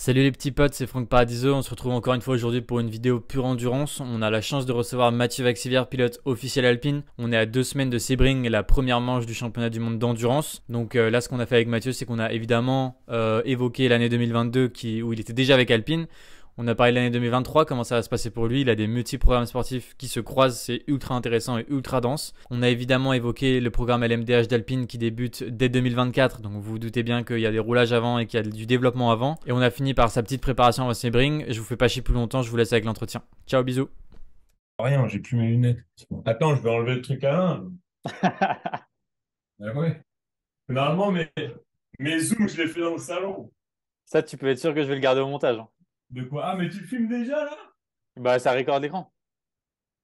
Salut les petits potes, c'est Franck Paradiso. On se retrouve encore une fois aujourd'hui pour une vidéo pure endurance. On a la chance de recevoir Mathieu Vaxivière, pilote officiel alpine. On est à deux semaines de Sebring, la première manche du championnat du monde d'endurance. Donc euh, là, ce qu'on a fait avec Mathieu, c'est qu'on a évidemment euh, évoqué l'année 2022 qui, où il était déjà avec Alpine. On a parlé de l'année 2023, comment ça va se passer pour lui. Il a des multi-programmes sportifs qui se croisent, c'est ultra intéressant et ultra dense. On a évidemment évoqué le programme LMDH d'Alpine qui débute dès 2024, donc vous vous doutez bien qu'il y a des roulages avant et qu'il y a du développement avant. Et on a fini par sa petite préparation à Sebring. Je vous fais pas chier plus longtemps, je vous laisse avec l'entretien. Ciao, bisous. Rien, j'ai plus mes lunettes. Attends, je vais enlever le truc à un. ben ouais. Normalement, mes, zoom, je les fais dans le salon. Ça, tu peux être sûr que je vais le garder au montage. Hein. De quoi Ah, mais tu filmes déjà là Bah, ça record l'écran.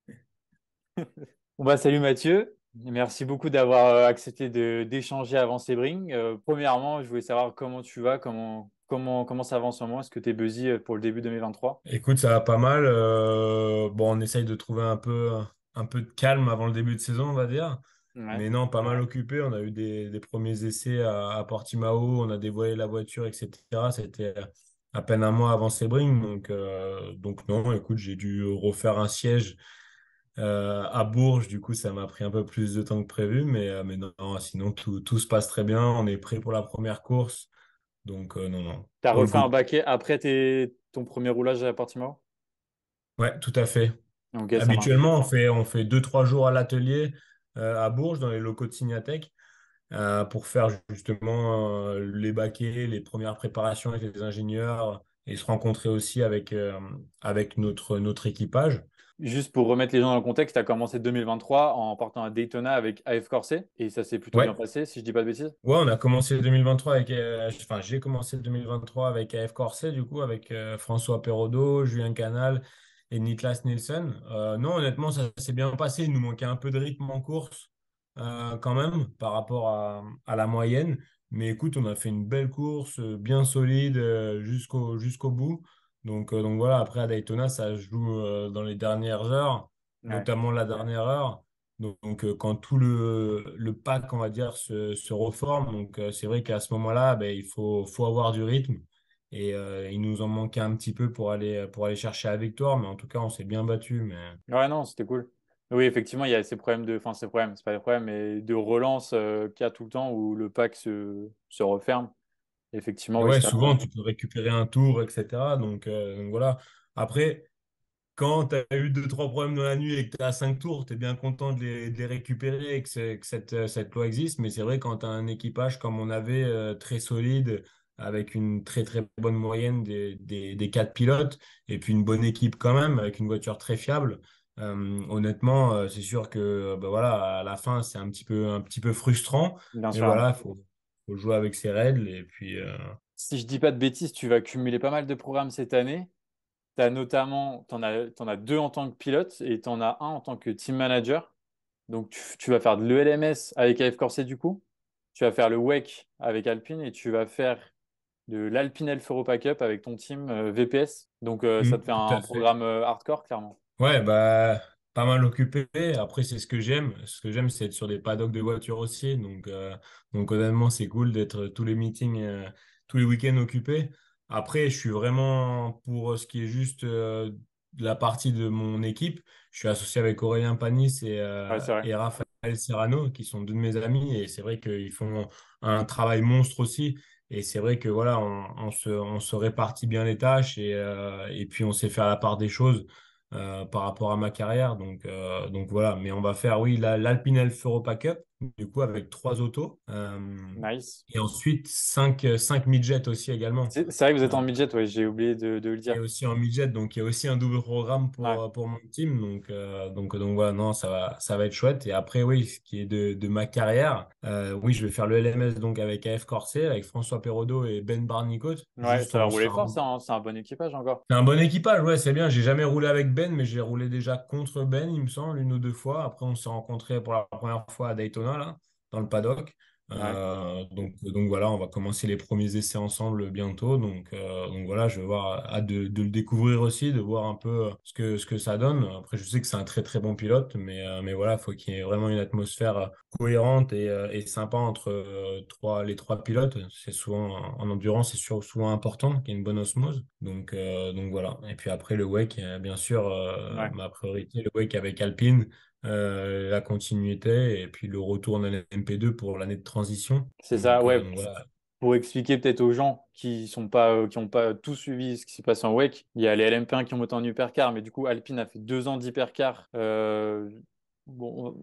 bon, bah, salut Mathieu. Merci beaucoup d'avoir euh, accepté d'échanger avant Sebring. Euh, premièrement, je voulais savoir comment tu vas, comment, comment, comment ça va en moi, Est-ce que tu es busy euh, pour le début 2023 Écoute, ça va pas mal. bon, on essaye de trouver un peu, un peu de calme avant le début de saison, on va dire. Mais non, pas mal occupé. On a eu des, premiers essais à, à, Portimao, on a dévoilé la voiture, etc. C'était à peine un mois avant Sebring. Donc, euh, donc non, écoute, j'ai dû refaire un siège euh, à Bourges. Du coup, ça m'a pris un peu plus de temps que prévu. Mais, euh, non, sinon, tout, se passe très bien. On est prêt pour la première course. Donc, non, non. Tu as refait un baquet après ton premier roulage à Portimao Ouais, tout à fait. Habituellement, on fait, on fait deux, trois jours à l'atelier à Bourges, dans les locaux de Signatech. Euh, pour faire justement euh, les baquets, les premières préparations avec les ingénieurs et se rencontrer aussi avec, euh, avec notre, notre équipage. Juste pour remettre les gens dans le contexte, tu as commencé 2023 en partant à Daytona avec AF Corset et ça s'est plutôt bien passé, si je dis pas de bêtises. Ouais, on a commencé 2023 avec, enfin j'ai commencé 2023 avec AF Corset du coup avec François Perraudeau, Julien Canal et Niklas Nielsen. non, honnêtement, ça s'est bien passé. Il nous manquait un peu de rythme en course. Euh, quand même par rapport à, à, la moyenne. Mais écoute, on a fait une belle course, euh, bien solide euh, jusqu'au jusqu'au bout. Donc, donc voilà, après à Daytona, ça joue dans les dernières heures, notamment la dernière heure. Donc, quand tout le, le pack, on va dire, se, se reforme. Donc c'est vrai qu'à ce moment-là, ben, il faut, faut avoir du rythme. Et il nous en manquait un petit peu pour aller, pour aller chercher la victoire, mais en tout cas, on s'est bien battu. Mais... Ouais, non, c'était cool. Oui, effectivement, il y a ces problèmes de. Enfin, ces problèmes, c'est pas des problèmes, mais de relance euh, qu'il y a tout le temps où le pack se, referme. Effectivement. oui, souvent, tu peux récupérer un tour, etc. Euh, donc, voilà. Après, quand tu as eu 2 trois problèmes dans la nuit et que tu as 5 tours, tu es bien content de les, récupérer et que, euh, cette, loi existe. Mais c'est vrai, quand tu as un équipage comme on avait, très solide, avec une très très bonne moyenne des, des, des, 4 pilotes et puis une bonne équipe quand même, avec une voiture très fiable honnêtement, c'est sûr que bah, voilà, à la fin, c'est un petit peu, un petit peu frustrant. mais voilà, il faut, jouer avec ses règles. Et puis, Si je dis pas de bêtises, tu vas cumuler pas mal de programmes cette année. Tu as notamment en as, en as deux en tant que pilote et tu en as un en tant que team manager. Donc, tu, vas faire de l'ELMS avec AF Corset du coup. Tu vas faire le WEC avec Alpine et tu vas faire de l'Alpine Elf Pack Cup avec ton team VPS. Donc, mmh ça te fait un programme hardcore, clairement. Ouais, bah, pas mal occupé. Après, c'est ce que j'aime. Ce que j'aime, c'est être sur des paddocks de voitures aussi. Donc, euh, donc honnêtement, c'est cool d'être euh, tous les meetings, euh, tous les week-ends occupés. Après, je suis vraiment pour ce qui est juste de la partie de mon équipe. Je suis associé avec Aurélien Panis et, et Raphaël Serrano, qui sont deux de mes amis. Et c'est vrai qu'ils font un travail monstre aussi. Et c'est vrai que voilà, on, on, se, on, se, répartit bien les tâches et, et puis on sait faire la part des choses. Euh, par rapport à ma carrière. Donc, euh, donc voilà, mais on va faire, oui, l'Alpine Elf Europa du coup, avec trois autos. Euh, nice. Et ensuite, cinq, euh, cinq midgets aussi également. C'est vrai que vous êtes en euh, midget, ouais, j'ai oublié de, le dire. Et aussi en midget, donc il y a aussi un double programme pour, pour mon team. Donc, donc, donc voilà, non, ça va, ça va être chouette. Et après, oui, ce qui est de, de ma carrière, oui, je vais faire le LMS donc avec AF Corset, avec François Perraudeau et Ben Barnicot. Ouais, ça va rouler fort, un... Hein. c'est un, bon équipage encore. C'est un bon équipage, ouais, c'est bien. J'ai jamais roulé avec Ben, mais j'ai roulé déjà contre Ben, il me semble, une ou deux fois. Après, on s'est rencontrés pour la première fois à Daytona dans le paddock. Euh, donc, donc voilà, on va commencer les premiers essais ensemble bientôt. Donc, euh, donc voilà, je vais voir hâte de, de, le découvrir aussi, de voir un peu euh, ce que, ce que ça donne. Après, je sais que c'est un très très bon pilote, mais, mais voilà, il faut qu'il y ait vraiment une atmosphère cohérente et, et sympa entre trois, les trois pilotes. C'est souvent en endurance, c'est souvent important qu'il y ait une bonne osmose. Donc, donc voilà. Et puis après, le WEC, bien sûr, ma priorité, le WEC avec Alpine euh, la continuité et puis le retour en LMP2 pour l'année de transition. C'est ça, ouais. Euh, pour expliquer peut-être aux gens qui sont pas euh, qui n'ont pas tout suivi ce qui s'est passé en WEC, il y a les LMP1 qui ont monté en hypercar, mais du coup Alpine a fait deux ans d'hypercar. bon,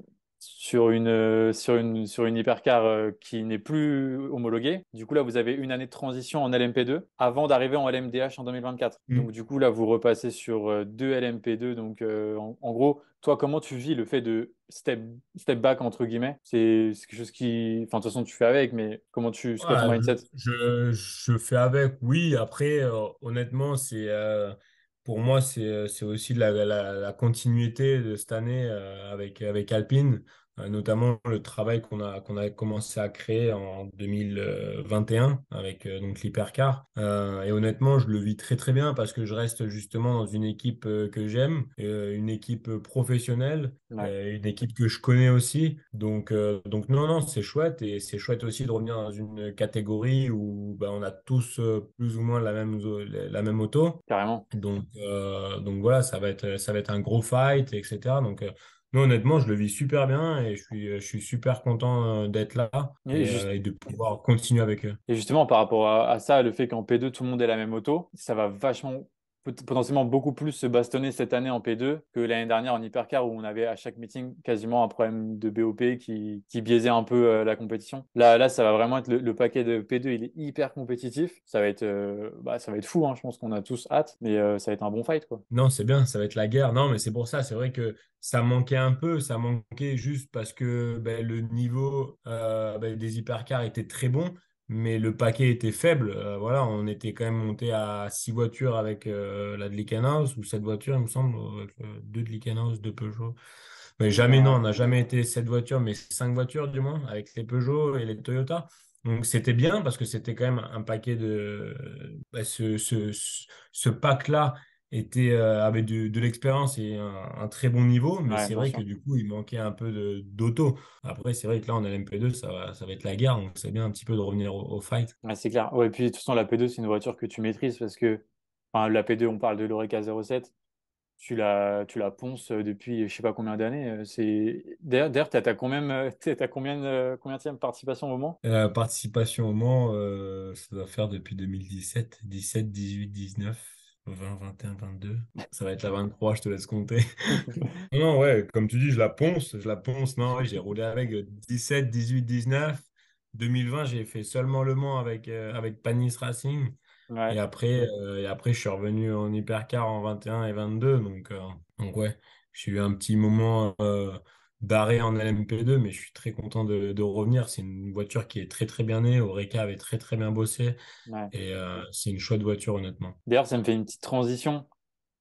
euh, sur une, sur une, sur une hypercar euh, qui n'est plus homologuée. Du coup, là, vous avez une année de transition en LMP2 avant d'arriver en LMDH en 2024. Mmh. Donc, du coup, là, vous repassez sur euh, deux LMP2. Donc, en, gros, toi, comment tu vis le fait de step, step back, entre guillemets C'est quelque chose qui. Enfin, de toute façon, tu fais avec, mais comment tu. je, fais avec, oui. Après, honnêtement, c'est pour moi, euh, c'est aussi la, la, la, continuité de cette année euh, avec, avec Alpine. Euh, notamment le travail qu'on a, qu'on a commencé à créer en 2021 avec euh, donc l'hypercar. Euh, et honnêtement, je le vis très très bien parce que je reste justement dans une équipe que j'aime, une équipe professionnelle, une équipe que je connais aussi. Donc, donc non, non, c'est chouette et c'est chouette aussi de revenir dans une catégorie où bah, on a tous plus ou moins la même, la même auto. Carrément. Donc, donc voilà, ça va, être, ça va être un gros fight, etc. Donc, non, honnêtement, je le vis super bien et je suis, je suis super content euh, d'être là euh, et, de pouvoir continuer avec eux. Et justement, par rapport à, à ça, le fait qu'en P2, tout le monde ait la même auto, ça va vachement potentiellement beaucoup plus se bastonner cette année en P2 que l'année dernière en hypercar où on avait à chaque meeting quasiment un problème de BOP qui, qui biaisait un peu euh, la compétition. Là, là, ça va vraiment être le, paquet de P2, il est hyper compétitif. Ça va être, euh, bah, ça va être fou, hein. je pense qu'on a tous hâte, mais euh, ça va être un bon fight. Quoi. Non, c'est bien, ça va être la guerre. Non, mais c'est pour ça, c'est vrai que ça manquait un peu, ça manquait juste parce que ben, le niveau ben, des hypercars était très bon mais le paquet était faible. Euh, voilà, on était quand même monté à six voitures avec euh, la de House, ou 7 voitures, il me semble, euh, deux 2 de deux Peugeot. Mais jamais, non, on n'a jamais été sept voitures, mais cinq voitures du moins, avec les Peugeot et les Toyota. Donc c'était bien parce que c'était quand même un paquet de. Bah, ce, ce, ce pack-là était euh, avait ah, de, l'expérience et un, très bon niveau, mais c'est vrai que du coup, il manquait un peu d'auto. Après, c'est vrai que là, on a l'MP2, ça va, ça va être la guerre, donc c'est bien un petit peu de revenir au, fight. c'est clair. et puis, de toute façon, la P2, c'est une voiture que tu maîtrises parce que la P2, on parle de l'Oreca 07. Tu la, tu la ponces euh, depuis je sais pas combien d'années. Euh, c'est d'ailleurs, tu as, combien, de participation au Mans La Participation au Mans, ça doit faire depuis 2017, 17, 18, 19. 20, 21, 22. Ça va être la 23, je te laisse compter. non, ouais, comme tu dis, je la ponce. Je la ponce. Non, ouais, j'ai roulé avec 17, 18, 19. 2020, j'ai fait seulement Le Mans avec, euh, avec Panis Racing. Et, après, euh, et après, je suis revenu en hypercar en 21 et 22. Donc, euh, donc ouais, j'ai eu un petit moment barré en LMP2, mais je suis très content de, revenir. C'est une voiture qui est très très bien née. Oreca avait très très bien bossé. Et euh, c'est une chouette voiture, honnêtement. D'ailleurs, ça me fait une petite transition.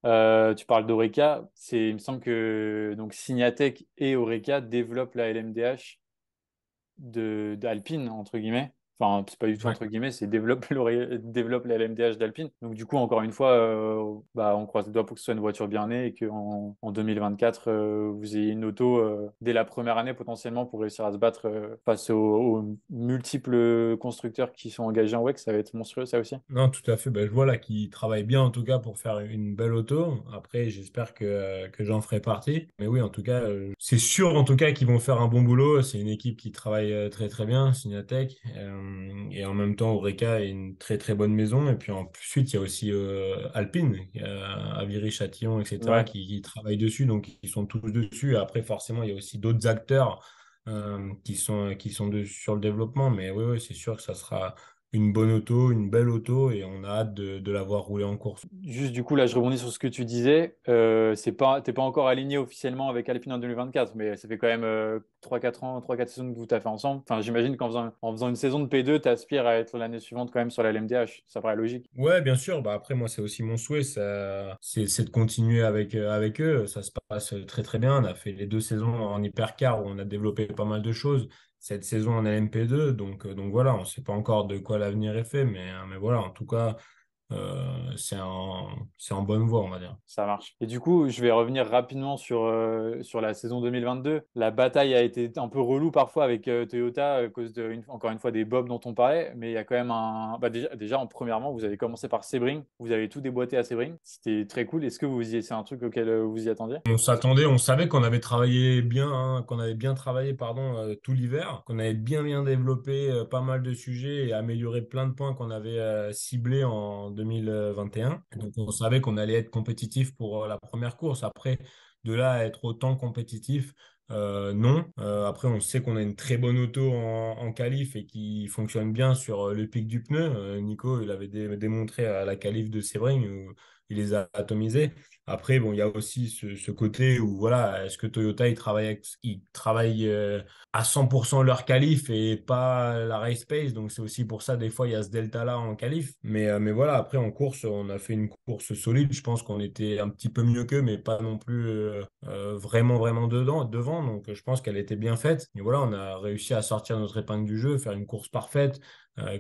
Euh, tu parles d'Oreca. Il me semble que donc, Signatec et Oreca développent la LMDH d'Alpine, de, entre guillemets. Enfin, c'est pas du tout entre guillemets, c'est développe, le, développe la LMDH d'Alpine. Donc, du coup, encore une fois, bah, on croise les doigts pour que ce soit une voiture bien née et qu'en en 2024, vous ayez une auto dès la première année potentiellement pour réussir à se battre face aux, multiples constructeurs qui sont engagés en WEC. Ça va être monstrueux, ça aussi. Non, tout à fait. Ben, je vois là qu'ils travaillent bien en tout cas pour faire une belle auto. Après, j'espère que, que j'en ferai partie. Mais oui, en tout cas, c'est sûr en tout cas qu'ils vont faire un bon boulot. C'est une équipe qui travaille très très bien, Signatech. Euh, et en même temps, Oreca est une très très bonne maison. Et puis ensuite, il y a aussi euh, Alpine, Aviry, Châtillon, etc., qui, travaillent dessus. Donc, ils sont tous dessus. après, forcément, il y a aussi d'autres acteurs euh, qui sont, qui sont sur le développement. Mais oui, oui c'est sûr que ça sera une bonne auto, une belle auto, et on a hâte de, l'avoir la voir en course. Juste du coup, là, je rebondis sur ce que tu disais. Euh, c'est pas, t'es pas encore aligné officiellement avec Alpine en 2024, mais ça fait quand même 3-4 euh, ans, 3-4 saisons que vous fait ensemble. Enfin, j'imagine qu'en faisant, en faisant une saison de P2, tu aspires à être l'année suivante quand même sur la LMDH. Ça paraît logique. Ouais, bien sûr. Bah, après, moi, c'est aussi mon souhait, ça, c'est, de continuer avec, euh, avec eux. Ça se passe très très bien. On a fait les deux saisons en hypercar où on a développé pas mal de choses cette saison en LMP2. Donc, euh, donc voilà, on ne sait pas encore de quoi l'avenir est fait, mais, hein, mais voilà, en tout cas, euh, c'est en bonne voie, on va dire. Ça marche. Et du coup, je vais revenir rapidement sur, euh, sur la saison 2022. La bataille a été un peu relou parfois avec euh, Toyota à cause, de, encore une fois, des bobs dont on parlait. Mais il y a quand même un. Bah, déjà, déjà, en premièrement, vous avez commencé par Sebring. Vous avez tout déboîté à Sebring. C'était très cool. Est-ce que vous c'est un truc auquel vous y attendiez On s'attendait, on savait qu'on avait travaillé bien, hein, qu'on avait bien travaillé pardon, tout l'hiver, qu'on avait bien, bien développé pas mal de sujets et amélioré plein de points qu'on avait ciblés en 2021. Donc on savait qu'on allait être compétitif pour euh, la première course. Après, de là être autant compétitif, euh, non. Euh, après, on sait qu'on a une très bonne auto en, calife qualif et qui fonctionne bien sur le pic du pneu. Nico, il avait démontré à la qualif de Sebring il les a atomisés. Après, bon, il y a aussi ce, côté où, voilà, est-ce que Toyota, il travaille, travaillent euh, à 100% leur qualif et pas la race pace. Donc, c'est aussi pour ça, des fois, il y a ce delta-là en qualif. Mais, euh, mais voilà, après, en course, on a fait une course solide. Je pense qu'on était un petit peu mieux qu'eux, mais pas non plus euh, vraiment, vraiment dedans, devant. Donc, je pense qu'elle était bien faite. Et voilà, on a réussi à sortir notre épingle du jeu, faire une course parfaite,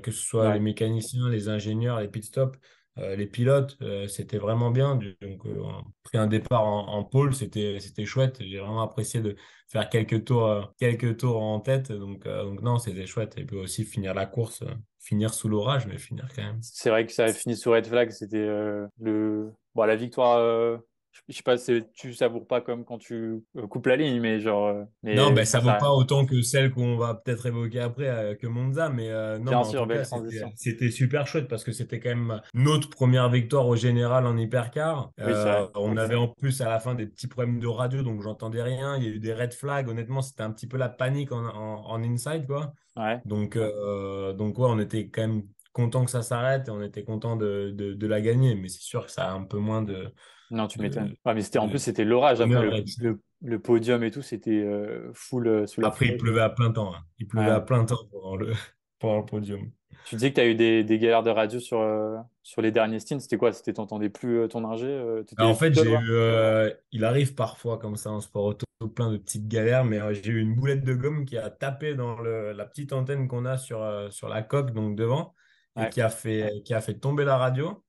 que ce soit les mécaniciens, les ingénieurs, les pit stops. Euh, les pilotes, euh, c'était vraiment bien. Donc, euh, on a pris un départ en, pôle, c'était, chouette. J'ai vraiment apprécié de faire quelques tours, quelques tours en tête. Donc, donc non, c'était chouette. Et puis aussi finir la course, finir sous l'orage, mais finir quand même. C'est vrai que ça a fini sous Red Flag. C'était le... Bon, la victoire je sais pas, tu savoures pas comme quand tu euh, coupes la ligne, mais genre. Euh, non, ben, ça vaut pas autant que celle qu'on va peut-être évoquer après euh, que Monza, mais non, c'était, super chouette parce que c'était quand même notre première victoire au général en hypercar. on avait en plus à la fin des petits problèmes de radio, donc j'entendais rien. Il y a eu des red flags. Honnêtement, c'était un petit peu la panique en, en, inside, quoi. Donc, donc on était quand même content que ça s'arrête et on était content de, de la gagner, mais c'est sûr que ça a un peu moins de non, tu euh, m'étonnes. Ah, mais c'était en euh, plus c'était l'orage après le, podium et tout, c'était euh, full sous la. Après, il pleuvait à plein temps. Hein. Il pleuvait à plein temps pendant le, podium. Tu dis que tu as eu des, galères de radio sur, sur les derniers stints. C'était quoi C'était t'entendais plus ton ingé En fait, il arrive parfois comme ça en sport auto, plein de petites galères, mais j'ai eu une boulette de gomme qui a tapé dans la petite antenne qu'on a sur, sur la coque, donc devant, et qui, a fait, qui a fait tomber la radio.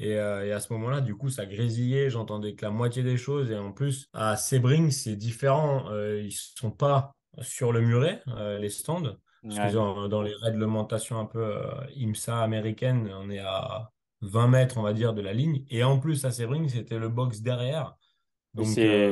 Euh, et, à ce moment-là, du coup, ça grésillait, j'entendais que la moitié des choses. Et en plus, à Sebring, c'est différent. Euh, ils ne sont pas sur le muret, euh, les stands. Parce dans, les réglementations un peu IMSA américaines, on est à 20 mètres, on va dire, de la ligne. Et en plus, à Sebring, c'était le box derrière. Donc, c'est,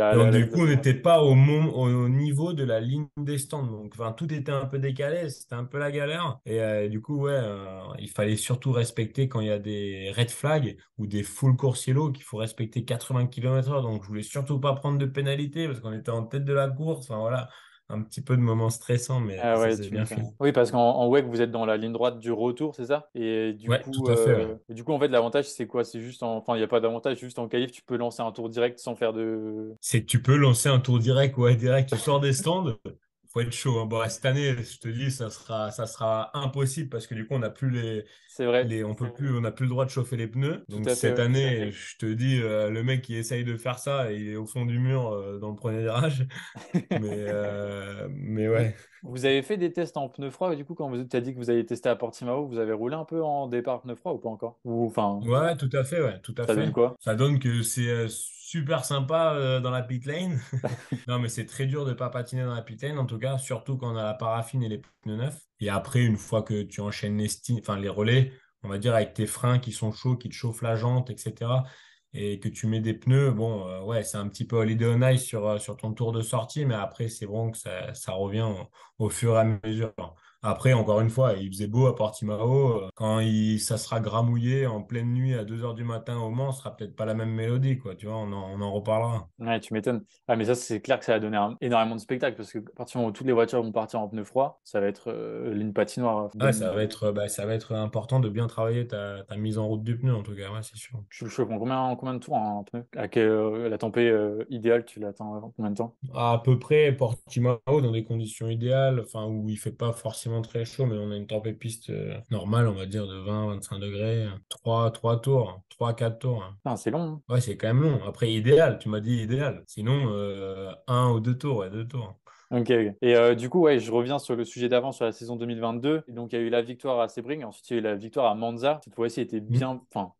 euh, du coup, on n'était pas au, au niveau de la ligne des stands. Donc, enfin, tout était un peu décalé, c'était un peu la galère. Et euh, du coup, ouais, euh, il fallait surtout respecter quand il y a des red flags ou des full course yellow qu'il faut respecter 80 km/h. Donc, je voulais surtout pas prendre de pénalité parce qu'on était en tête de la course. Enfin, voilà, un petit peu de moments stressants, mais ah bien fait. Oui, parce qu'en WEC, vous êtes dans la ligne droite du retour, c'est ça Et du coup, euh, du coup, en fait, l'avantage, c'est quoi C'est juste, enfin, il n'y a pas d'avantage, juste en qualif, tu peux lancer un tour direct sans faire de. C'est tu peux lancer un tour direct, ouais, direct, tu sors des stands, faut être chaud. Hein. cette année, je te dis, ça sera, ça sera impossible parce que du coup, on n'a plus les. on peut plus, on n'a plus le droit de chauffer les pneus. Donc cette année, je te dis, euh, le mec qui essaye de faire ça, il est au fond du mur euh, dans le premier virage. mais, euh, mais ouais. Vous avez fait des tests en pneus froids, du coup, quand vous as dit que vous avez testé à Portimao, vous avez roulé un peu en départ pneus froids ou pas encore ou, enfin... Ouais, tout à fait, ouais, tout à fait. Ça donne quoi Ça donne que c'est super sympa euh, dans la pit lane. non, mais c'est très dur de pas patiner dans la pit lane, en tout cas, surtout quand on a la paraffine et les pneus neufs. Et après, une fois que tu enchaînes les, enfin, les relais, on va dire avec tes freins qui sont chauds, qui te chauffent la jante, etc., et que tu mets des pneus, bon, euh, ouais, c'est un petit peu holiday on euh, sur, ton tour de sortie, mais après, c'est bon que ça, ça revient au, fur et à mesure. Après, encore une fois, il faisait beau à Portimao. Euh, quand il, ça sera gramouillé en pleine nuit à 2h du matin au Mans, ce sera peut-être pas la même mélodie, quoi. Tu vois, on en, reparlera. Ouais, tu m'étonnes. Ah, mais ça, c'est clair que ça va donner énormément de spectacle parce que à partir où toutes les voitures vont partir en pneu froid ça va être euh, une patinoire. ça va être, bah, ça va être important de bien travailler ta, mise en route du pneu, en tout cas. c'est sûr. Tu le chauffes en combien, combien de tours un pneu À quelle, euh, la tempée idéale, tu l'attends en combien de temps À peu près Portimao dans des conditions idéales, enfin où il fait pas forcément très chaud, mais on a une tempête piste euh, normale, on va dire de 20-25 degrés. 3, hein. 3 tours, 3-4 hein. tours. Hein. c'est long. Ouais, c'est quand même long. Après, idéal, tu m'as dit idéal. Sinon, 1 euh, un ou deux tours, ouais, deux tours. Ok. Et euh, du coup, ouais, je reviens sur le sujet d'avant, sur la saison 2022. donc, il y a eu la victoire à Sebring, ensuite il y a eu la victoire à Manza. Cette fois-ci, était mmh. bien, enfin,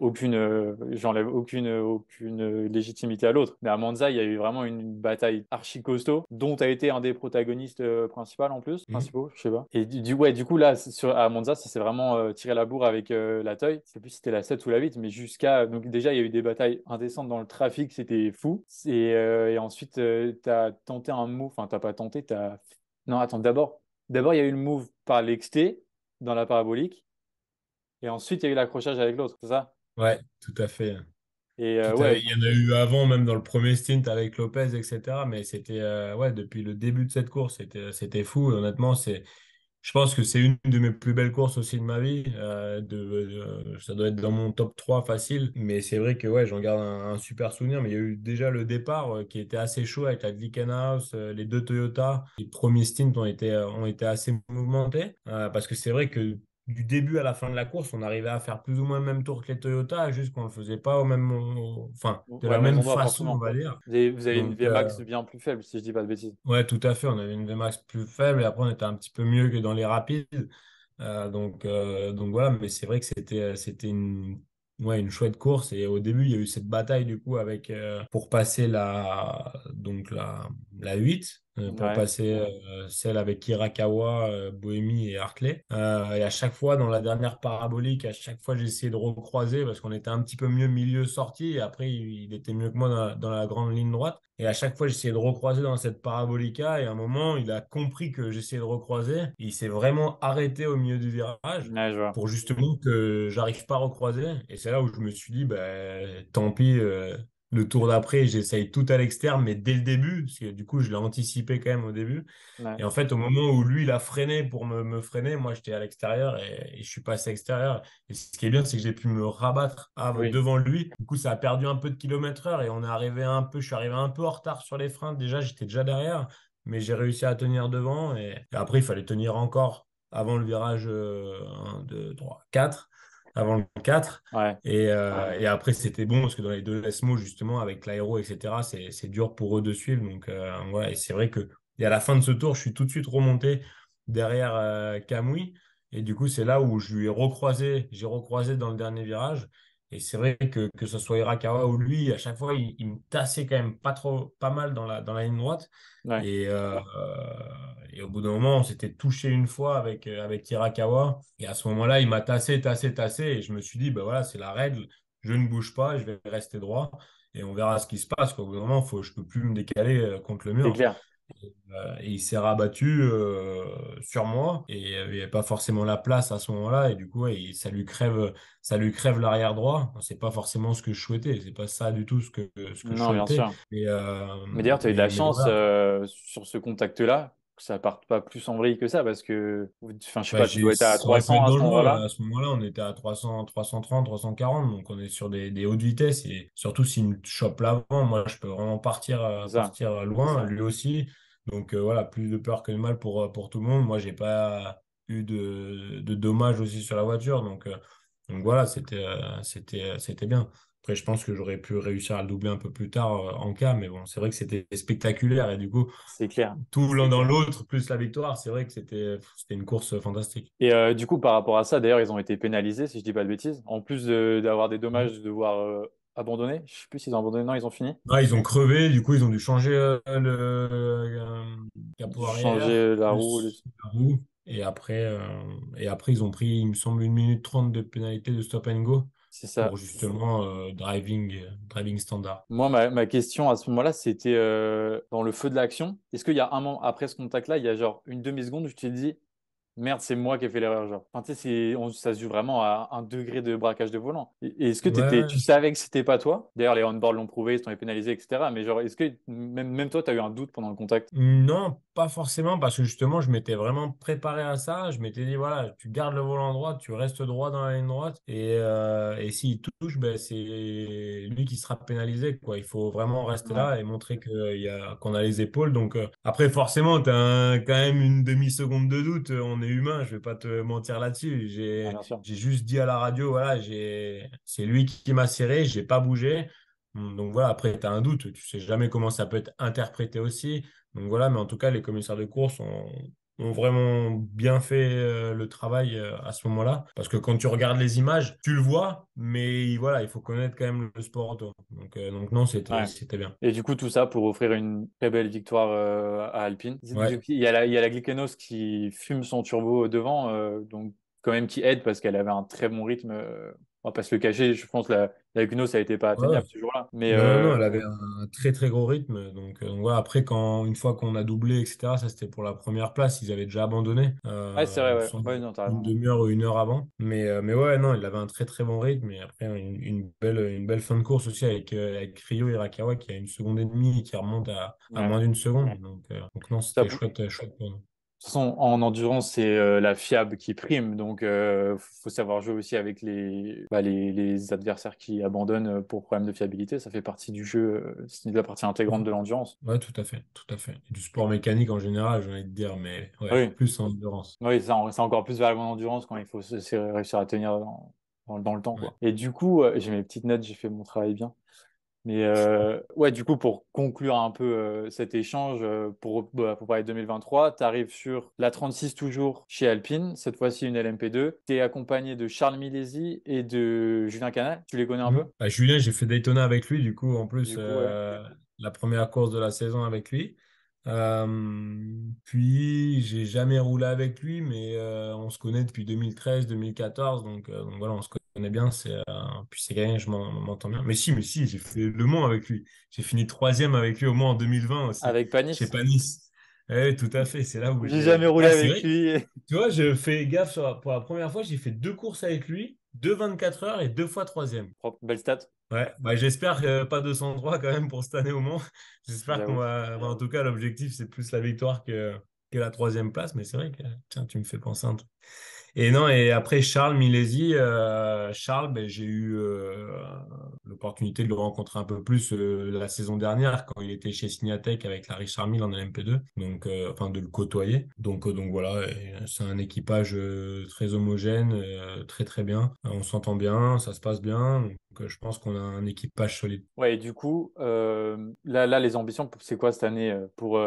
aucune, euh, j'enlève aucune, aucune légitimité à l'autre. Mais à Manza, il y a eu vraiment une bataille archi costaud, dont as été un des protagonistes euh, principaux en plus, mhm. je sais pas. Et du, ouais, du coup là, sur, à Monza, ça s'est vraiment euh, tiré la bourre avec euh, la Toy. Je sais plus si c'était la 7 ou la 8, mais jusqu'à donc déjà il y a eu des batailles indécentes dans le trafic, c'était fou. Et, ensuite, et ensuite t'as tenté un move, enfin t'as pas tenté, as... non attends d'abord, d'abord il y a eu le move par l'exté dans la parabolique et ensuite, il y a eu l'accrochage avec l'autre, c'est ça Ouais, tout à fait. Et euh, ouais. Il y en a eu avant, même dans le premier stint avec Lopez, etc. Mais c'était euh, ouais, depuis le début de cette course, c'était euh, fou. honnêtement, c'est, je pense que c'est une de mes plus belles courses aussi de ma vie. de, ça doit être dans mon top 3 facile. Mais c'est vrai que ouais, j'en garde un, super souvenir. Mais il y a eu déjà le départ qui était assez chaud avec la House, les deux Toyota. Les premiers stints ont été, ont été assez mouvementés. parce que c'est vrai que du début à la fin de la course, on arrivait à faire plus ou moins le même tour que les Toyota, juste qu'on ne le faisait pas au même, enfin, de la même façon, on va dire. Vous avez, une VMAX euh, bien plus faible, si je dis pas de bêtises. Ouais, tout à fait. On avait une VMAX plus faible et après, on était un petit peu mieux que dans les rapides. Euh, donc, euh, donc voilà, mais c'est vrai que c'était, c'était une, ouais, une chouette course. Et au début, il y a eu cette bataille du coup avec pour passer la donc la la 8 euh, pour passer euh, celle avec Hirakawa, euh, Bohemi et Hartley. Euh, et à chaque fois, dans la dernière parabolique, à chaque fois, j'essayais de recroiser parce qu'on était un petit peu mieux milieu sorti et après, il, était mieux que moi dans la, grande ligne droite. Et à chaque fois, j'essayais de recroiser dans cette parabolica et à un moment, il a compris que j'essayais de recroiser. il s'est vraiment arrêté au milieu du virage pour justement que j'arrive pas à recroiser. Et c'est là où je me suis dit, bah, tant pis, le tour d'après, j'essaye tout à l'extérieur, mais dès le début, parce que du coup, je l'ai anticipé quand même au début. Et en fait, au moment où lui, il a freiné pour me, freiner, moi, j'étais à l'extérieur et, je suis passé l'extérieur. Et ce qui est bien, c'est que j'ai pu me rabattre avant, devant lui. Du coup, ça a perdu un peu de kilomètre heure et on est arrivé un peu, je suis arrivé un peu en retard sur les freins. Déjà, j'étais déjà derrière, mais j'ai réussi à tenir devant. Et, après, il fallait tenir encore avant le virage 1, 2, 3, 4 avant le 4. Euh, et, après, c'était bon parce que dans les deux SMO justement, avec l'aéro, etc., c'est dur pour eux de suivre. Donc, euh, ouais Et c'est vrai que et à la fin de ce tour, je suis tout de suite remonté derrière euh, Kamui Et du coup, c'est là où je lui ai recroisé, j'ai recroisé dans le dernier virage. Et c'est vrai que, que ce soit Irakawa ou lui, à chaque fois, il, me tassait quand même pas trop, pas mal dans la, dans la ligne droite. Et, et au bout d'un moment, on s'était touché une fois avec, euh, avec Hirakawa. Et à ce moment-là, il m'a tassé, tassé, tassé. Et je me suis dit, ben voilà, c'est la règle. Je ne bouge pas, je vais rester droit. Et on verra ce qui se passe. Au bout d'un moment, faut, je ne peux plus me décaler euh, contre le mur. Et, euh, il s'est rabattu sur moi et il n'y avait pas forcément la place à ce moment-là et du coup ça lui crève ça lui crève l'arrière droit c'est pas forcément ce que je souhaitais c'est pas ça du tout ce que, ce que non, je souhaitais bien sûr. mais d'ailleurs tu as eu de la chance sur ce contact là ça parte pas plus en vrille que ça parce que enfin je sais bah, pas tu dois être à 300 à ce moment-là on était à 330 340 donc on est sur des, des hautes vitesses et surtout s'il me chope l'avant moi je peux vraiment partir euh, euh, loin lui aussi donc euh, voilà plus de peur que de mal pour pour tout le monde moi j'ai pas eu de, de dommages aussi sur la voiture donc donc voilà c'était c'était c'était bien après, je pense que j'aurais pu réussir à le doubler un peu plus tard euh, en cas, mais bon, c'est vrai que c'était spectaculaire. Et du coup, c'est clair. tout l'un dans l'autre, plus la victoire, c'est vrai que c'était une course euh, fantastique. Et euh, du coup, par rapport à ça, d'ailleurs, ils ont été pénalisés, si je ne dis pas de bêtises. En plus d'avoir des dommages, de devoir abandonner. Je ne sais plus s'ils ont abandonné, non, ils ont fini. ils ont crevé, du coup, ils ont dû changer le capot Changer la roue. La roue. Et après, et après, ils ont pris, il me semble, une minute trente de pénalité de stop and go. C'est ça. Pour justement euh, driving, euh, driving standard. Moi, ma, question à ce moment-là, c'était euh, dans le feu de l'action. Est-ce qu'il y a un moment après ce contact-là, il y a genre une demi-seconde où tu t'es dit merde, c'est moi qui ai fait l'erreur. Genre, enfin, on, ça se joue vraiment à un degré de braquage de volant. Et, est-ce que étais, tu savais que c'était pas toi D'ailleurs, les on-board l'ont prouvé, ils t'ont pénalisé, etc. Mais genre, est-ce que même, même toi, tu as eu un doute pendant le contact Non, pas forcément, parce que justement, je m'étais vraiment préparé à ça. Je m'étais dit, voilà, tu gardes le volant droit, tu restes droit dans la ligne droite. Euh, et, s'il touche, ben, c'est lui qui sera pénalisé. Quoi. Il faut vraiment rester là et montrer euh, qu'on a les épaules. Donc, euh, après, forcément, tu as quand même une demi-seconde de doute. On est humain, je vais pas te mentir là-dessus. J'ai ah, juste dit à la radio, voilà, c'est lui qui m'a serré, je n'ai pas bougé. Donc voilà, après, tu as un doute, tu ne sais jamais comment ça peut être interprété aussi. Donc voilà, mais en tout cas, les commissaires de course ont, vraiment bien fait euh, le travail euh, à ce moment-là. Parce que quand tu regardes les images, tu le vois, mais voilà, il faut connaître quand même le sport auto. Donc, euh, donc non, c'était bien. Et du coup, tout ça pour offrir une très belle victoire à Alpine. Il, y a la, il qui fume son turbo devant, donc quand même qui aide parce qu'elle avait un très bon rythme parce que le je pense la, la ça a été pas atteignable ce jour-là. Mais non, euh, elle avait un très très gros rythme. Donc, euh, après, quand une fois qu'on a doublé, etc., ça c'était pour la première place, ils avaient déjà abandonné. Euh, ah, c'est vrai, ouais. une demi-heure ou une heure avant. Mais, mais ouais, non, il avait un très très bon rythme. Et après, une, belle, une belle fin de course aussi avec, avec et Rakawa qui a une seconde et demie et qui remonte à, moins d'une seconde. Donc, non, c'était chouette pour nous toute façon, en endurance, c'est euh, la fiable qui prime. Donc, il euh, faut savoir jouer aussi avec les, bah, adversaires qui abandonnent euh, pour problème de fiabilité. Ça fait partie du jeu, c'est la partie intégrante de l'endurance. Oui, tout à fait, tout à fait. du sport mécanique en général, j'ai envie de dire, mais plus en endurance. Oui, c'est encore plus valable en endurance quand il faut réussir à tenir dans, le temps. Et du coup, j'ai mes petites notes, j'ai fait mon travail bien. Mais euh, ouais, du coup, pour conclure un peu euh, cet échange, euh, bah, pour, parler pour, 2023, tu arrives sur la 36 toujours chez Alpine, cette fois-ci une LMP2. Tu es accompagné de Charles Milesi et de Julien Canal. Tu les connais un mhm. peu bah, Julien, j'ai fait Daytona avec lui, du coup, en plus, la première course de la saison avec lui puis j'ai jamais roulé avec lui, mais on se connaît depuis 2013-2014, donc, donc, voilà, on se connaît bien. C'est puis c'est gagné, je m'entends bien. Mais si, mais si, j'ai fait Le monde avec lui. J'ai fini troisième avec lui au moins en 2020 aussi. Avec Panis. c'est Panis. Oui, eh, tout à fait. C'est là où j'ai jamais ah, roulé avec lui. Tu vois, je fais gaffe pour la première fois, j'ai fait deux courses avec lui. Deux 24 heures et deux fois troisième. Belle stat. Ouais, bah, j'espère que pas 203 quand même pour cette année au moins. J'espère qu'on va. Bah, en tout cas, l'objectif, c'est plus la victoire que, que la troisième place. Mais c'est vrai que tiens, tu me fais penser un et non, et après Charles Milesi, euh, Charles, ben, j'ai eu euh, l'opportunité de le rencontrer un peu plus euh, la saison dernière quand il était chez Signatech avec la Richard Mille en LMP2, donc enfin de le côtoyer. Donc donc voilà, c'est un équipage très homogène, très très bien. On s'entend bien, ça se passe bien. Donc, euh, je pense qu'on a un équipage solide. Ouais, et du coup, euh, là, là, les ambitions, c'est quoi cette année euh, Pour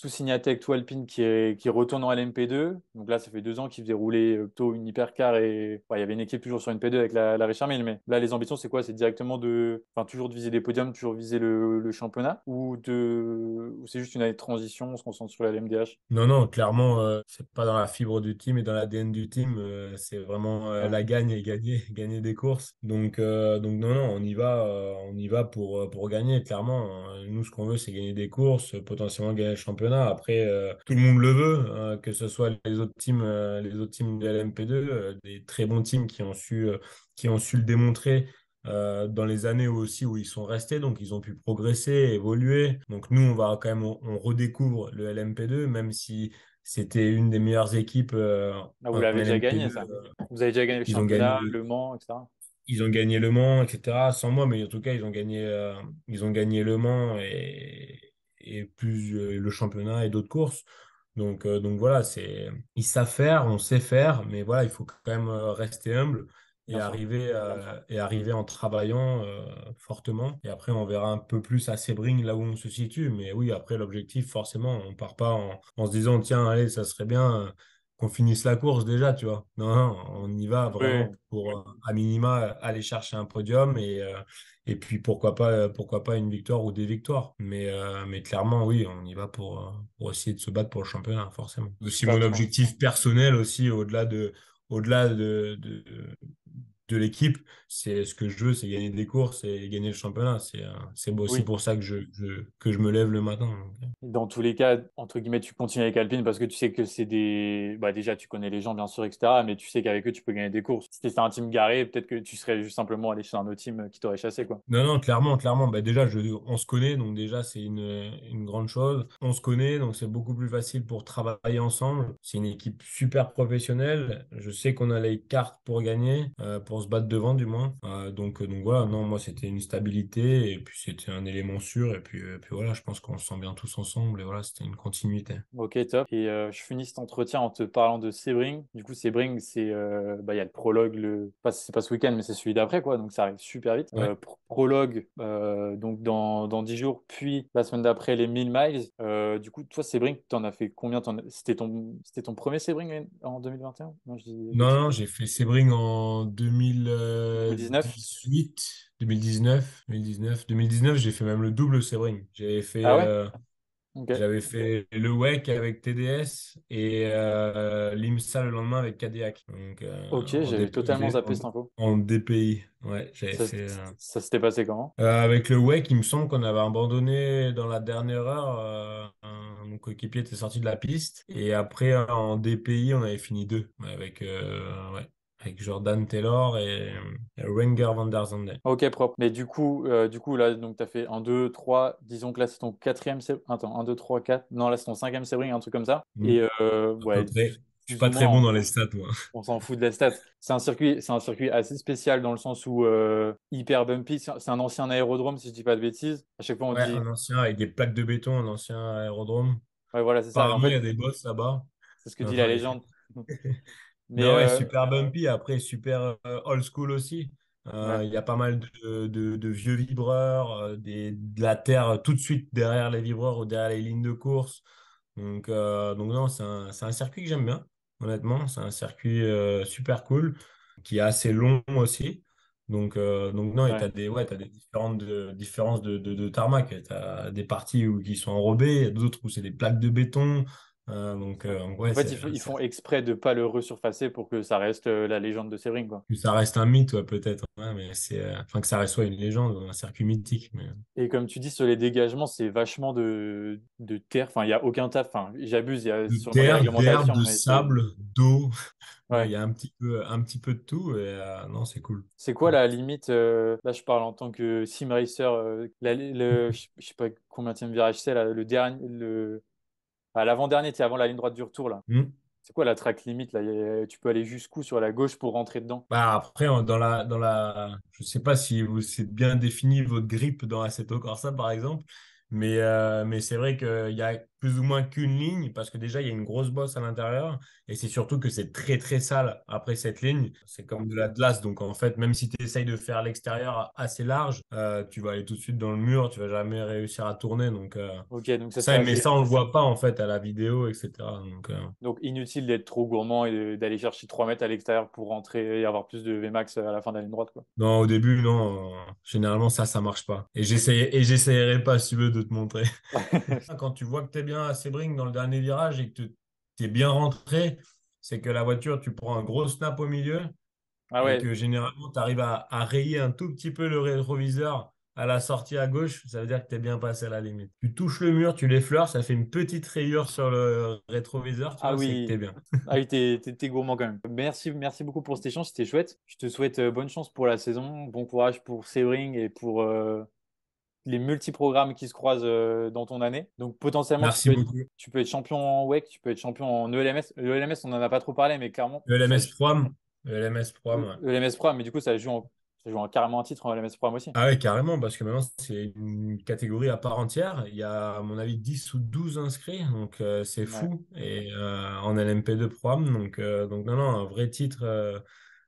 tout Signatec, tout Alpine qui, qui retourne en LMP2. Donc là, ça fait deux ans qu'ils faisaient rouler plutôt une hypercar et il y avait une équipe toujours sur une P2 avec la, la Richard Mille. Mais là, les ambitions, c'est quoi C'est directement de, enfin, toujours de viser des podiums, toujours viser le, le championnat ou de, c'est juste une année de transition, on se concentre sur la LMDH Non, non, clairement, c'est pas dans la fibre du team et dans l'ADN du team. c'est vraiment la gagne et gagner, gagner des courses. Donc, donc non, non, on y va, euh, on y va pour, euh, gagner, clairement. Euh, nous, ce qu'on veut, c'est gagner des courses, potentiellement gagner le championnat. Après, tout le monde le veut, hein, que ce soit les autres teams, les autres de LMP2, des très bons teams qui ont su, qui ont su le démontrer. dans les années aussi où ils sont restés, donc ils ont pu progresser, évoluer. Donc nous, on va quand même, on, redécouvre le LMP2, même si c'était une des meilleures équipes. Ah, vous l'avez déjà gagné, ça. Vous avez déjà gagné le championnat, Le Mans, etc ils ont gagné Le Mans, etc. Sans moi, mais en tout cas, ils ont gagné, euh, ils ont gagné Le Mans et, et plus euh, le championnat et d'autres courses. Donc, euh, donc voilà, c'est, ils savent faire, on sait faire, mais voilà, il faut quand même rester humble et arriver, et arriver en travaillant fortement. Et après, on verra un peu plus à Sebring là où on se situe. Mais oui, après, l'objectif, forcément, on part pas en, en se disant, tiens, allez, ça serait bien qu'on finisse la course déjà, tu vois. Non, non on y va vraiment pour euh, à minima aller chercher un podium et, euh, et puis pourquoi pas, euh, pourquoi pas une victoire ou des victoires. Mais, mais clairement, oui, on y va pour, pour, essayer de se battre pour le championnat, forcément. Aussi mon objectif personnel aussi, au-delà de au-delà de, de, de l'équipe, c'est ce que je veux, c'est gagner des courses et gagner le championnat. C'est euh, aussi pour ça que je, que je me lève le matin. Dans tous les cas, entre guillemets, tu continues avec Alpine parce que tu sais que c'est des. Bah, déjà, tu connais les gens, bien sûr, etc. Mais tu sais qu'avec eux, tu peux gagner des courses. Si c'était un team garé, peut-être que tu serais juste simplement allé chez un autre team qui t'aurait chassé. Quoi. Non, non, clairement, clairement. Bah, déjà, je, on se connaît, donc déjà, c'est une, une grande chose. On se connaît, donc c'est beaucoup plus facile pour travailler ensemble. C'est une équipe super professionnelle. Je sais qu'on a les cartes pour gagner, euh, pour se battre devant du moins. Euh, donc, euh, donc voilà, non, moi c'était une stabilité et puis c'était un élément sûr. Et puis, et euh, puis voilà, je pense qu'on se sent bien tous ensemble et voilà, c'était une continuité. Ok, top. Et je finis cet entretien en te parlant de Sebring. Du coup, Sebring, c'est bah, il y a le prologue, le... Enfin, c'est pas ce week-end, mais c'est celui d'après quoi. Donc ça arrive super vite. prologue donc dans, dans 10 jours, puis la semaine d'après les 1000 miles. du coup, toi, Sebring, t'en as fait combien C'était ton, ton premier Sebring en 2021 Non, non, non j'ai fait Sebring en 2000. 2019 2019 2019 2019 j'ai fait même le double Sebring j'avais fait ah euh, j'avais fait le WEC avec TDS et euh, l'IMSA le lendemain avec Cadillac donc euh, ok j'avais totalement zappé cette info en DPI ouais ça, s'était passé comment avec le WEC il me semble qu'on avait abandonné dans la dernière heure mon coéquipier était sorti de la piste et après en DPI on avait fini deux avec ouais avec Jordan Taylor et, ringer van der Zande. Ok, propre. Mais du coup, euh, du coup là, tu as fait 1, 2, 3. Disons que là, c'est ton quatrième. Attends, 1, 2, 3, 4. Non, là, c'est ton cinquième Sebring, un truc comme ça. Mm. Et euh, ouais. Je suis pas très bon dans les stats, moi. On s'en fout de la stat. C'est un circuit, c'est un circuit assez spécial dans le sens où euh, hyper bumpy. C'est un ancien aérodrome, si je dis pas de bêtises. À chaque fois, on dit. Un ancien avec des plaques de béton, un ancien aérodrome. Ouais, voilà, c'est ça. en fait, il y a des bosses là-bas. C'est ce que dit la légende. ouais, euh, super bumpy, après super euh, old school aussi. Euh, il y a pas mal de, vieux vibreurs, des, de la terre tout de suite derrière les vibreurs ou derrière les lignes de course. Donc, donc non, c'est un, un, circuit que j'aime bien, honnêtement. C'est un circuit super cool, qui est assez long aussi. Donc, donc non, tu as des, ouais, as des différentes différences de, de, tarmac. Tu as des parties où, qui sont enrobées, d'autres où c'est des plaques de béton, euh, donc, euh, en fait, ils, font exprès de pas le resurfacer pour que ça reste euh, la légende de Sebring. Que ça reste un mythe, peut-être. mais c'est, enfin, que ça reste soit une légende, un circuit mythique. Mais... Et comme tu dis, sur les dégagements, c'est vachement de, de terre. Enfin, il n'y a aucun taf. Enfin, j'abuse. Il y a de terre, de sable, d'eau. Il y a un petit peu, un petit peu de tout. Et, non, c'est cool. C'est quoi la limite Là, je parle en tant que sim racer. je sais pas combien de virages c'est Le dernier, le l'avant-dernier, tu avant la ligne droite du retour là. Hmm. C'est quoi la track limite là Tu peux aller jusqu'où sur la gauche pour rentrer dedans Bah après dans la dans la je sais pas si vous c'est bien défini votre grippe dans Assetto Corsa par exemple, mais euh, mais c'est vrai qu'il y a plus ou moins qu'une ligne parce que déjà il y a une grosse bosse à l'intérieur et c'est surtout que c'est très très sale après cette ligne. C'est comme de la glace donc en fait, même si tu essayes de faire l'extérieur assez large, euh, tu vas aller tout de suite dans le mur, tu vas jamais réussir à tourner donc, euh, ok donc ça, ça mais ça on le voit pas en fait à la vidéo, etc. Donc, euh. donc inutile d'être trop gourmand et d'aller chercher 3 mètres à l'extérieur pour rentrer et avoir plus de Vmax à la fin de la ligne droite. Quoi. Non, au début, non, généralement ça ça marche pas et j'essayerai pas si tu veux de te montrer. Quand tu vois que tu es bien à Sebring dans le dernier virage et que tu es bien rentré, c'est que la voiture, tu prends un gros snap au milieu. Ah ouais. Et que généralement, tu arrives à, rayer un tout petit peu le rétroviseur à la sortie à gauche, ça veut dire que tu es bien passé à la limite. Tu touches le mur, tu l'effleures, ça fait une petite rayure sur le rétroviseur. Tu ah, vois, oui. Que es bien. ah oui, t'es es, gourmand quand même. Merci, merci beaucoup pour cet échange, c'était chouette. Je te souhaite euh, bonne chance pour la saison, bon courage pour Sebring et pour, euh, les multiprogrammes qui se croisent euh, dans ton année. Donc potentiellement, tu, peux Être, champion en WEC, tu peux être champion en ELMS. Le LMS, on n'en a pas trop parlé, mais clairement. ELMS e Prom. ELMS Prom. LMS ELMS mais du coup, ça joue en carrément un titre en e LMS Proam aussi. Ah oui, carrément, parce que maintenant, c'est une catégorie à part entière. Il y a, à mon avis, 10 ou 12 inscrits, donc euh, c'est fou. Et euh, en LMP2 Proam. donc, donc non, non, un vrai titre.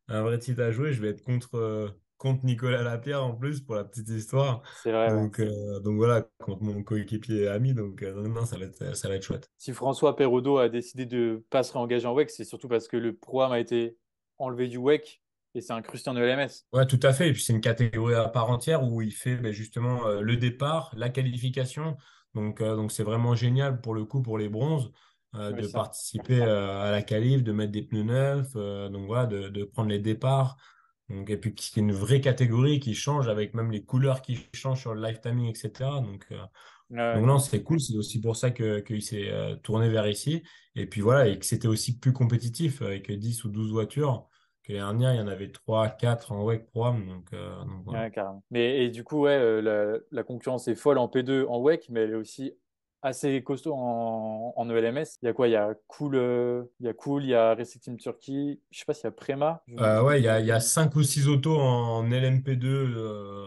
un vrai titre à jouer, je vais être contre, contre Nicolas Lapierre en plus pour la petite histoire. C'est vrai. Donc, euh, donc voilà, contre mon coéquipier ami. Donc euh, non, ça va, être, euh, ça va être chouette. Si François Perraudot a décidé de pas se réengager en WEC, c'est surtout parce que le programme a été enlevé du WEC et c'est incrusté de LMS. Ouais, tout à fait. Et puis c'est une catégorie à part entière où il fait ben, justement le départ, la qualification. Donc donc c'est vraiment génial pour le coup pour les bronzes. de participer à la calife, de mettre des pneus neufs, donc voilà, de, de, prendre les départs, donc, et puis c'est une vraie catégorie qui change avec même les couleurs qui changent sur le live timing, etc. Euh, donc, non, c'est cool. C'est aussi pour ça qu'il que s'est euh, tourné vers ici. Et puis voilà, et que c'était aussi plus compétitif euh, avec 10 ou 12 voitures. Que l'année dernière, il y en avait 3, 4 en WEC pro Donc, Mais, et du coup, ouais, la, la, concurrence est folle en P2 en WEC, mais elle est aussi assez costaud en, en ELMS. Il y a quoi Il y a Cool, euh, il y a Cool, il y a Team Turkey. Je ne sais pas s'il y a Prema. Euh, ouais, il y a, 5 ou 6 autos en LMP2. Euh,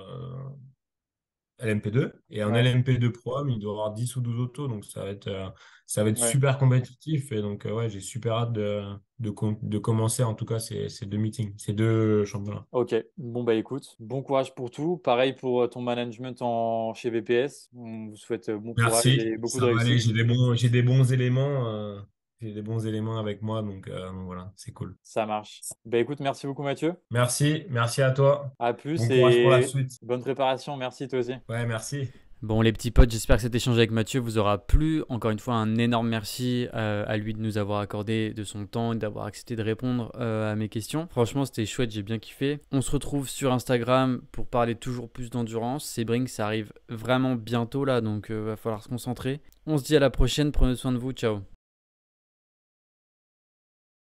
LMP2 et en LMP2 Pro il doit y avoir 10 ou 12 autos donc ça va être ça va être super compétitif et donc ouais j'ai super hâte de, de, de, commencer en tout cas ces, deux meetings, ces deux championnats. Ok, bon bah écoute, bon courage pour tout. Pareil pour euh, ton management en, chez VPS. On vous souhaite euh, bon courage beaucoup de réussite. J'ai des bons, j'ai des bons éléments. Euh, j'ai des bons éléments avec moi, donc, voilà, c'est cool. Ça marche. Bah écoute, merci beaucoup Mathieu. Merci, merci à toi. À plus et pour la suite. bonne préparation, merci toi aussi. Ouais, merci. Bon les petits potes, j'espère que cet échange avec Mathieu vous aura plu. Encore une fois, un énorme merci euh, à lui de nous avoir accordé de son temps et d'avoir accepté de répondre euh, à mes questions. Franchement, c'était chouette, j'ai bien kiffé. On se retrouve sur Instagram pour parler toujours plus d'endurance. C'est Brink, ça arrive vraiment bientôt là, donc euh, va falloir se concentrer. On se dit à la prochaine, prenez soin de vous, ciao.